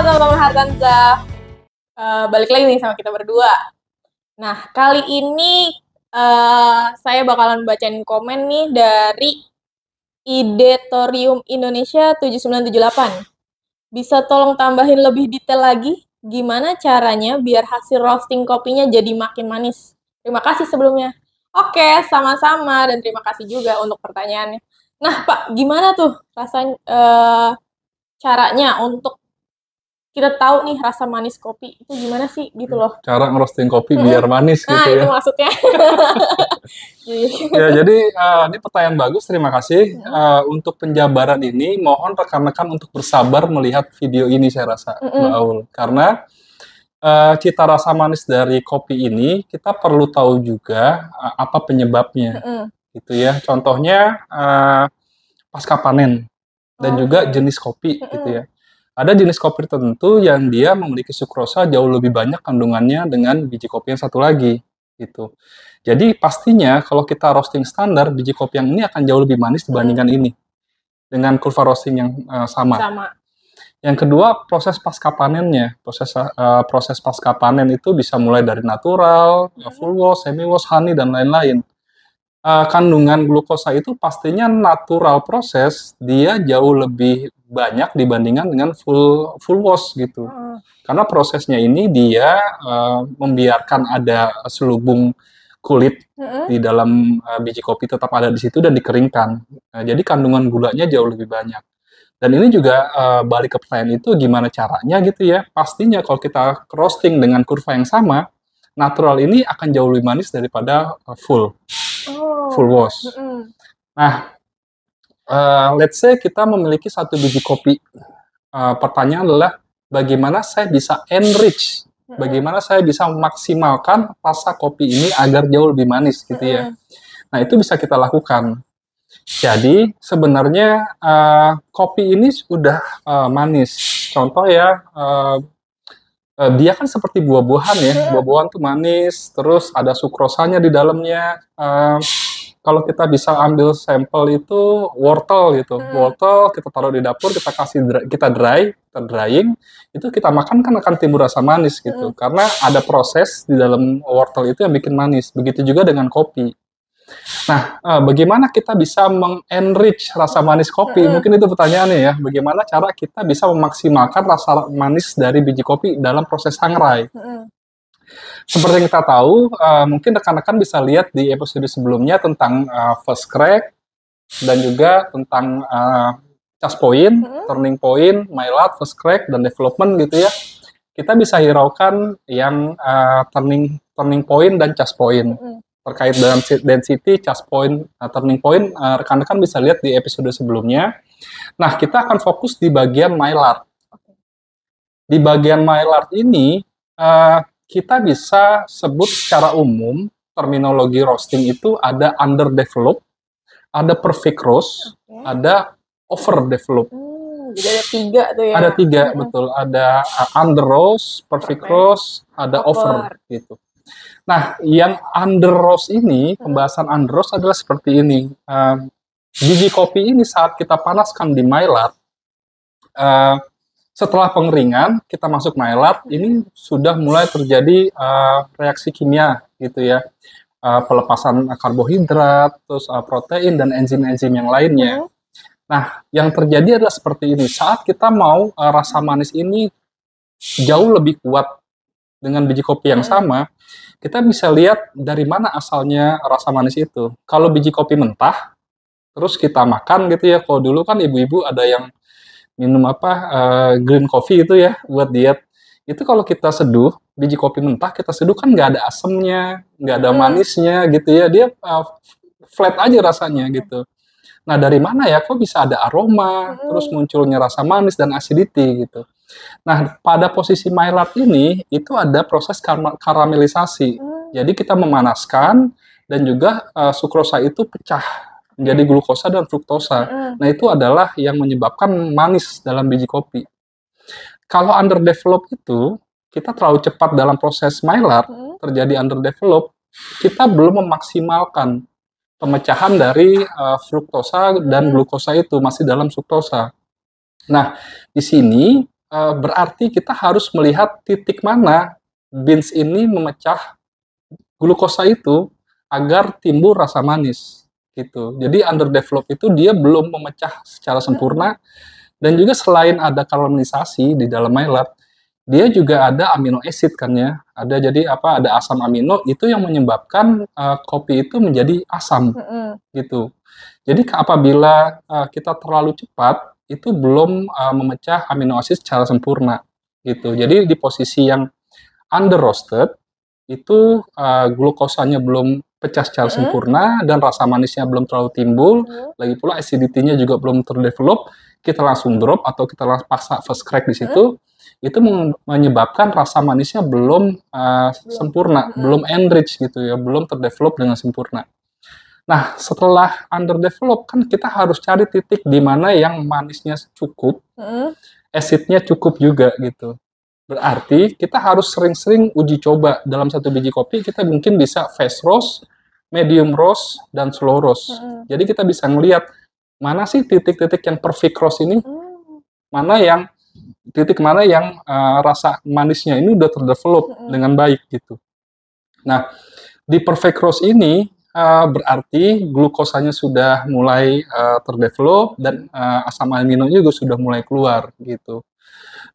teman-teman Hartanza. Uh, balik lagi nih sama kita berdua. Nah, kali ini uh, saya bakalan bacain komen nih dari Idetorium Indonesia 7978. Bisa tolong tambahin lebih detail lagi gimana caranya biar hasil roasting kopinya jadi makin manis? Terima kasih sebelumnya. Oke, sama-sama dan terima kasih juga untuk pertanyaannya. Nah, Pak, gimana tuh rasanya uh, caranya untuk kita tahu nih rasa manis kopi itu gimana sih gitu loh. Cara ngerosting kopi biar manis gitu nah, gitu ya. itu maksudnya. Iya. ya, jadi uh, ini pertanyaan bagus, terima kasih. Uh, untuk penjabaran ini mohon rekan-rekan untuk bersabar melihat video ini saya rasa, hmm. Mbak Aul. Karena uh, cita rasa manis dari kopi ini kita perlu tahu juga uh, apa penyebabnya. Hmm. Gitu ya. Contohnya uh, pasca panen dan oh. juga jenis kopi gitu ya ada jenis kopi tertentu yang dia memiliki sukrosa jauh lebih banyak kandungannya dengan biji kopi yang satu lagi gitu. Jadi pastinya kalau kita roasting standar biji kopi yang ini akan jauh lebih manis dibandingkan hmm. ini dengan kurva roasting yang uh, sama. sama. Yang kedua proses pasca panennya, proses uh, proses pasca panen itu bisa mulai dari natural, hmm. full wash, semi wash, honey dan lain-lain uh, kandungan glukosa itu pastinya natural proses dia jauh lebih banyak dibandingkan dengan full full wash gitu. Oh. Karena prosesnya ini dia uh, membiarkan ada selubung kulit hmm. di dalam uh, biji kopi tetap ada di situ dan dikeringkan. nah, jadi kandungan gulanya jauh lebih banyak. Dan ini juga uh, balik ke plan itu gimana caranya gitu ya. Pastinya kalau kita roasting dengan kurva yang sama, natural ini akan jauh lebih manis daripada uh, full full nah, wash. Mm-hmm. Nah, uh, let's say kita memiliki satu biji kopi. Uh, pertanyaan adalah bagaimana saya bisa enrich, mm-hmm. bagaimana saya bisa memaksimalkan rasa kopi ini agar jauh lebih manis gitu mm-hmm. ya. Nah itu bisa kita lakukan. Jadi sebenarnya uh, kopi ini sudah uh, manis. Contoh ya, dia kan seperti buah-buahan ya. Buah-buahan tuh manis, terus ada sukrosanya di dalamnya kalau kita bisa ambil sampel itu wortel gitu. Hmm. Wortel kita taruh di dapur, kita kasih dry, kita dry, kita drying, itu kita makan kan akan timbul rasa manis gitu. Hmm. Karena ada proses di dalam wortel itu yang bikin manis. Begitu juga dengan kopi. Nah, eh, bagaimana kita bisa mengenrich rasa manis kopi? Hmm. Mungkin itu pertanyaannya ya. Bagaimana cara kita bisa memaksimalkan rasa manis dari biji kopi dalam proses sangrai? Hmm. Seperti yang kita tahu, uh, mungkin rekan-rekan bisa lihat di episode sebelumnya tentang uh, first crack dan juga tentang uh, point, hmm. turning point, mylar, first crack dan development gitu ya. Kita bisa hiraukan yang uh, turning turning point dan cash point. Hmm terkait dengan density, charge point, uh, turning point, uh, rekan-rekan bisa lihat di episode sebelumnya. Nah, kita akan fokus di bagian mylar. Di bagian mylar ini, uh, kita bisa sebut secara umum terminologi roasting itu ada underdevelop, ada perfect roast, okay. ada overdevelop. Hmm, jadi ada tiga tuh ya. Ada tiga hmm. betul. Ada uh, under roast, perfect okay. roast, ada over. over gitu. Nah, yang under roast ini pembahasan under roast adalah seperti ini. Uh, gigi kopi ini saat kita panaskan di mylar, uh, setelah pengeringan kita masuk mylar ini sudah mulai terjadi uh, reaksi kimia gitu ya uh, pelepasan karbohidrat terus uh, protein dan enzim-enzim yang lainnya. Hmm. Nah, yang terjadi adalah seperti ini. Saat kita mau uh, rasa manis ini jauh lebih kuat dengan biji kopi yang hmm. sama, kita bisa lihat dari mana asalnya rasa manis itu. Kalau biji kopi mentah, terus kita makan gitu ya. Kalau dulu kan ibu-ibu ada yang minum apa uh, green coffee itu ya buat diet itu kalau kita seduh biji kopi mentah kita seduh kan nggak ada asemnya nggak ada hmm. manisnya gitu ya dia uh, flat aja rasanya gitu nah dari mana ya kok bisa ada aroma hmm. terus munculnya rasa manis dan acidity gitu nah pada posisi mylar ini itu ada proses karamelisasi hmm. jadi kita memanaskan dan juga uh, eh, sukrosa itu pecah menjadi hmm. glukosa dan fruktosa. Mm. Nah, itu adalah yang menyebabkan manis dalam biji kopi. Kalau underdevelop itu, kita terlalu cepat dalam proses mylar, mm. terjadi underdevelop, kita belum memaksimalkan pemecahan dari uh, fruktosa dan hmm. glukosa itu masih dalam fruktosa. Nah, di sini uh, berarti kita harus melihat titik mana beans ini memecah glukosa itu agar timbul rasa manis gitu. Jadi underdevelop itu dia belum memecah secara sempurna dan juga selain ada karamelisasi di dalam mylar, dia juga ada amino acid kan ya. Ada jadi apa ada asam amino itu yang menyebabkan uh, kopi itu menjadi asam gitu. Jadi apabila uh, kita terlalu cepat itu belum uh, memecah amino acid secara sempurna gitu. Jadi di posisi yang under roasted itu uh, eh, glukosanya belum pecah secara -hmm. sempurna dan rasa manisnya belum terlalu timbul, -hmm. lagi pula acidity-nya juga belum terdevelop, kita langsung drop atau kita langsung paksa first crack di situ, -hmm. itu menyebabkan rasa manisnya belum uh, sempurna, -hmm. belum enrich gitu ya, belum terdevelop dengan sempurna. Nah, setelah underdevelop kan kita harus cari titik di mana yang manisnya cukup, -hmm. acidnya cukup juga gitu. Berarti kita harus sering-sering uji coba dalam satu biji kopi kita mungkin bisa fast roast, medium roast, dan slow roast. Hmm. Jadi kita bisa ngelihat mana sih titik-titik yang perfect roast ini, hmm. mana yang titik mana yang uh, rasa manisnya ini udah terdevelop hmm. dengan baik gitu. Nah di perfect roast ini uh, berarti glukosanya sudah mulai uh, terdevelop dan uh, asam aminonya juga sudah mulai keluar gitu.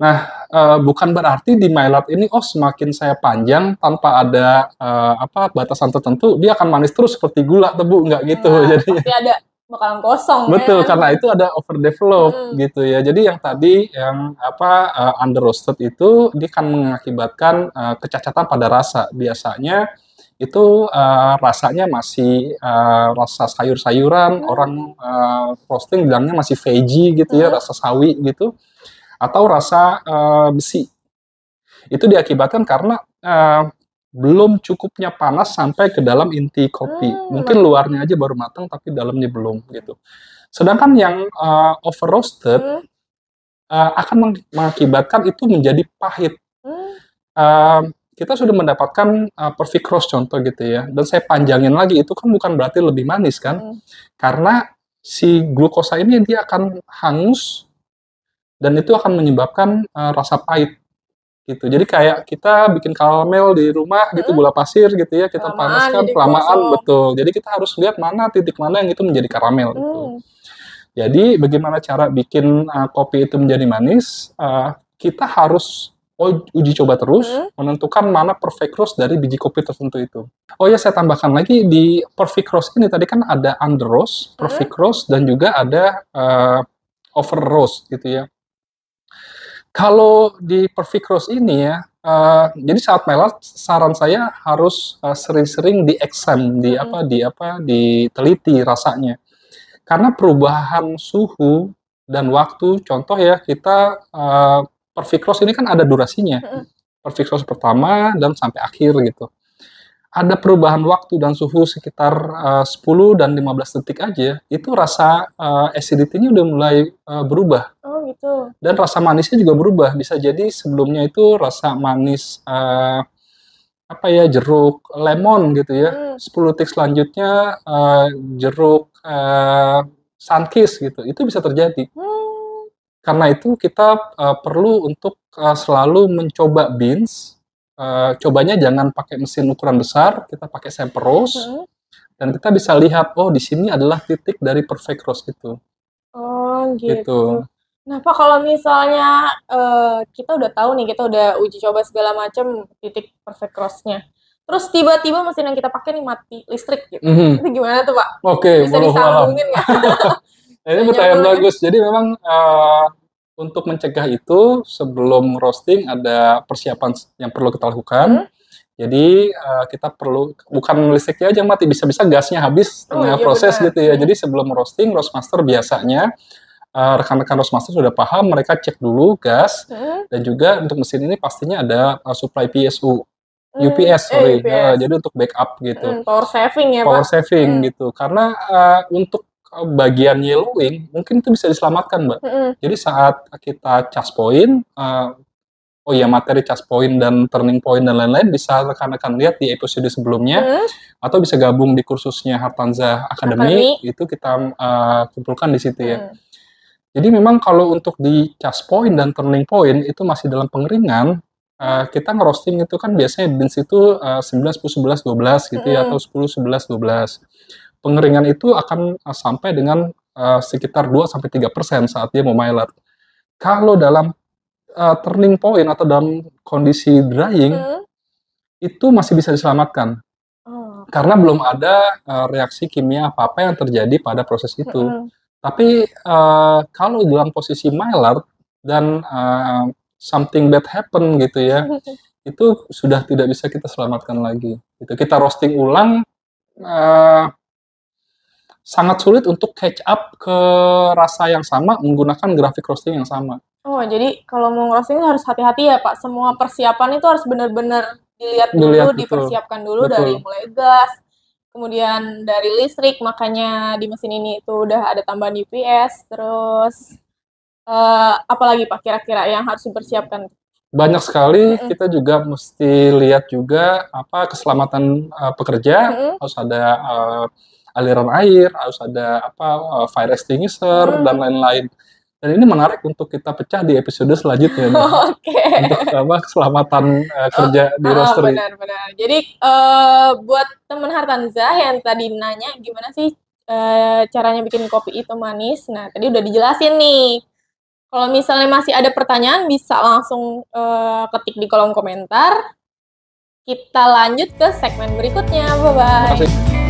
Nah, e, bukan berarti di MyLab ini oh semakin saya panjang tanpa ada e, apa batasan tertentu dia akan manis terus seperti gula tebu nggak gitu. Nah, Jadi tapi ada bakalan kosong. Betul, ya kan? karena itu ada overdevelop hmm. gitu ya. Jadi yang tadi yang apa uh, under roasted itu dia kan mengakibatkan uh, kecacatan pada rasa. Biasanya itu uh, rasanya masih uh, rasa sayur-sayuran, hmm. orang uh, roasting bilangnya masih veggie gitu ya, hmm. ya, rasa sawi gitu atau rasa uh, besi. Itu diakibatkan karena uh, belum cukupnya panas sampai ke dalam inti kopi. Hmm. Mungkin luarnya aja baru matang tapi dalamnya belum gitu. Sedangkan yang uh, over roasted hmm. uh, akan mengakibatkan itu menjadi pahit. Hmm. Uh, kita sudah mendapatkan uh, perfect roast contoh gitu ya. Dan saya panjangin lagi itu kan bukan berarti lebih manis kan? Hmm. Karena si glukosa ini dia akan hangus dan itu akan menyebabkan uh, rasa pahit gitu. Jadi kayak kita bikin karamel di rumah gitu, hmm. gitu gula pasir gitu ya, kita kelamaan, panaskan kelamaan kosong. betul. Jadi kita harus lihat mana titik mana yang itu menjadi karamel gitu. hmm. gitu. Jadi bagaimana cara bikin uh, kopi itu menjadi manis? Uh, kita harus uji coba terus hmm. menentukan mana perfect roast dari biji kopi tertentu itu. Oh ya saya tambahkan lagi di perfect roast ini tadi kan ada under roast, hmm? perfect hmm. roast dan juga ada uh, over roast gitu ya. Kalau di perfect cross ini ya, uh, jadi saat melat saran saya harus eh, sering-sering dieksam, diapa, di hmm. apa, di apa, diteliti rasanya. Karena perubahan suhu dan waktu, contoh ya kita uh, eh, perfect cross ini kan ada durasinya. Hmm. Perfect cross pertama dan sampai akhir gitu ada perubahan waktu dan suhu sekitar eh, uh, 10 dan 15 detik aja, itu rasa uh, acidity-nya udah mulai uh, berubah. Oh gitu. Dan rasa manisnya juga berubah. Bisa jadi sebelumnya itu rasa manis uh, apa ya jeruk lemon gitu ya. Hmm. 10 detik selanjutnya uh, jeruk uh, gitu. Itu bisa terjadi. Hmm. Karena itu kita uh, perlu untuk uh, selalu mencoba beans uh, cobanya jangan pakai mesin ukuran besar, kita pakai sample rose. Hmm. Dan kita bisa lihat, oh di sini adalah titik dari perfect rose itu. Oh gitu. gitu. Nah Pak, kalau misalnya uh, kita udah tahu nih, kita udah uji coba segala macam titik perfect rose-nya. Terus tiba-tiba mesin yang kita pakai nih mati listrik gitu. Mm -hmm. Itu gimana tuh Pak? Oke, okay, bisa disambungin nggak? ini pertanyaan bagus. Jadi memang uh, untuk mencegah itu sebelum roasting ada persiapan yang perlu kita lakukan. Hmm. Jadi uh, kita perlu bukan listriknya aja mati, bisa-bisa gasnya habis oh, iya proses benar. gitu ya. Hmm. Jadi sebelum roasting, roastmaster biasanya rekan eh, rekan-rekan roastmaster sudah paham, mereka cek dulu gas hmm. dan juga untuk mesin ini pastinya ada uh, supply PSU. Hmm, UPS sorry, eh, UPS. Uh, jadi untuk backup gitu. Hmm, power saving ya, power Pak. Power saving hmm. gitu, karena uh, untuk bagian yellowing mungkin itu bisa diselamatkan mbak. Mm -hmm. Jadi saat kita cas point, uh, oh ya materi cas point dan turning point dan lain-lain bisa rekan-rekan lihat di episode sebelumnya mm -hmm. atau bisa gabung di kursusnya Hartanza Academy, Academy. itu kita uh, kumpulkan di situ ya. Mm. Jadi memang kalau untuk di cas point dan turning point itu masih dalam pengeringan, Uh, kita ngerosting itu kan biasanya bins itu uh, 11, 10, 11, 12 gitu mm. ya atau 10, 11, 12 pengeringan itu akan eh, sampai dengan uh, sekitar 2 sampai 3% saat dia mau mylar. Kalau dalam uh, turning point atau dalam kondisi drying hmm. itu masih bisa diselamatkan. Oh. Karena belum ada uh, reaksi kimia apa-apa yang terjadi pada proses itu. Hmm. Tapi uh, kalau dalam posisi mylar dan uh, something bad happen gitu ya, itu sudah tidak bisa kita selamatkan lagi. Itu kita roasting ulang uh, sangat sulit untuk catch up ke rasa yang sama menggunakan grafik roasting yang sama. Oh, jadi kalau mau roasting harus hati-hati ya, Pak. Semua persiapan itu harus benar-benar dilihat dulu, dilihat, betul. dipersiapkan dulu betul. dari mulai gas, kemudian dari listrik, makanya di mesin ini itu udah ada tambahan UPS, terus uh, apalagi Pak kira-kira yang harus dipersiapkan? Banyak sekali, mm -hmm. kita juga mesti lihat juga apa keselamatan uh, pekerja, mm -hmm. harus ada uh, aliran air, harus ada apa eh, fire extinguisher hmm. dan lain-lain. Dan ini menarik untuk kita pecah di episode selanjutnya. Oke. okay. Untuk apa keselamatan uh, kerja oh, di roastery. Oh, benar-benar. Jadi uh, buat teman Hartanza yang tadi nanya gimana sih uh, caranya bikin kopi itu manis. Nah, tadi udah dijelasin nih. Kalau misalnya masih ada pertanyaan bisa langsung uh, ketik di kolom komentar. Kita lanjut ke segmen berikutnya. Bye bye.